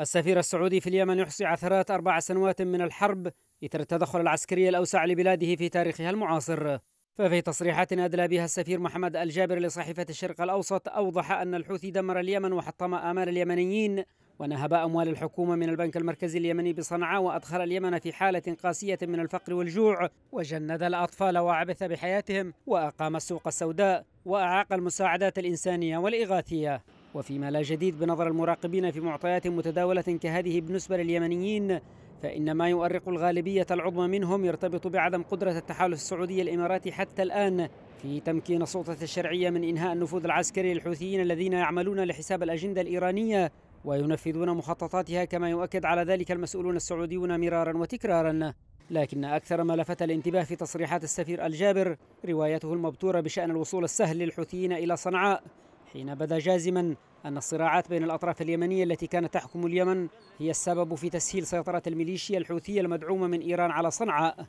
السفير السعودي في اليمن يحصي عثرات أربع سنوات من الحرب إثر التدخل العسكري الأوسع لبلاده في تاريخها المعاصر ففي تصريحات أدلى بها السفير محمد الجابر لصحيفة الشرق الأوسط أوضح أن الحوثي دمر اليمن وحطم آمال اليمنيين ونهب أموال الحكومة من البنك المركزي اليمني بصنعاء وأدخل اليمن في حالة قاسية من الفقر والجوع وجند الأطفال وعبث بحياتهم وأقام السوق السوداء وأعاق المساعدات الإنسانية والإغاثية وفيما لا جديد بنظر المراقبين في معطيات متداولة كهذه بالنسبة لليمنيين فإن ما يؤرق الغالبية العظمى منهم يرتبط بعدم قدرة التحالف السعودي الإماراتي حتى الآن في تمكين السلطة الشرعية من إنهاء النفوذ العسكري للحوثيين الذين يعملون لحساب الأجندة الإيرانية وينفذون مخططاتها كما يؤكد على ذلك المسؤولون السعوديون مرارا وتكرارا لكن أكثر ما لفت الانتباه في تصريحات السفير الجابر روايته المبتورة بشأن الوصول السهل للحوثيين إلى صنعاء حين بدا جازما أن الصراعات بين الأطراف اليمنية التي كانت تحكم اليمن هي السبب في تسهيل سيطرة الميليشيا الحوثية المدعومة من إيران على صنعاء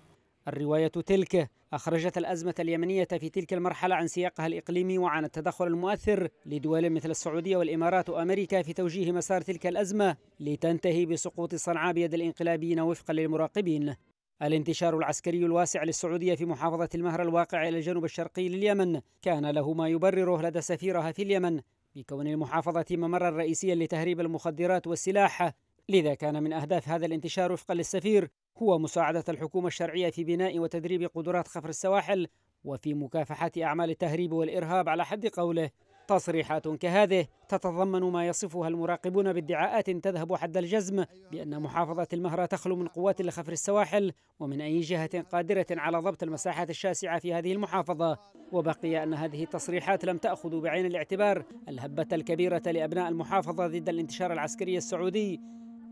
الرواية تلك أخرجت الأزمة اليمنية في تلك المرحلة عن سياقها الإقليمي وعن التدخل المؤثر لدول مثل السعودية والإمارات وأمريكا في توجيه مسار تلك الأزمة لتنتهي بسقوط صنعاء بيد الإنقلابيين وفقا للمراقبين الانتشار العسكري الواسع للسعودية في محافظة المهر الواقعة إلى الجنوب الشرقي لليمن كان له ما يبرره لدى سفيرها في اليمن بكون المحافظة ممرا رئيسيا لتهريب المخدرات والسلاح لذا كان من أهداف هذا الانتشار وفقا للسفير هو مساعدة الحكومة الشرعية في بناء وتدريب قدرات خفر السواحل وفي مكافحة أعمال التهريب والإرهاب على حد قوله تصريحات كهذه تتضمن ما يصفها المراقبون بادعاءات تذهب حد الجزم بأن محافظة المهرة تخلو من قوات لخفر السواحل ومن أي جهة قادرة على ضبط المساحات الشاسعة في هذه المحافظة وبقي أن هذه التصريحات لم تأخذ بعين الاعتبار الهبة الكبيرة لأبناء المحافظة ضد الانتشار العسكري السعودي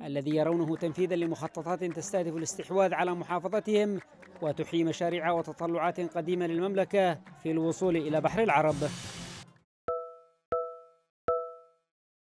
الذي يرونه تنفيذا لمخططات تستهدف الاستحواذ على محافظتهم وتحيي مشاريع وتطلعات قديمة للمملكة في الوصول إلى بحر العرب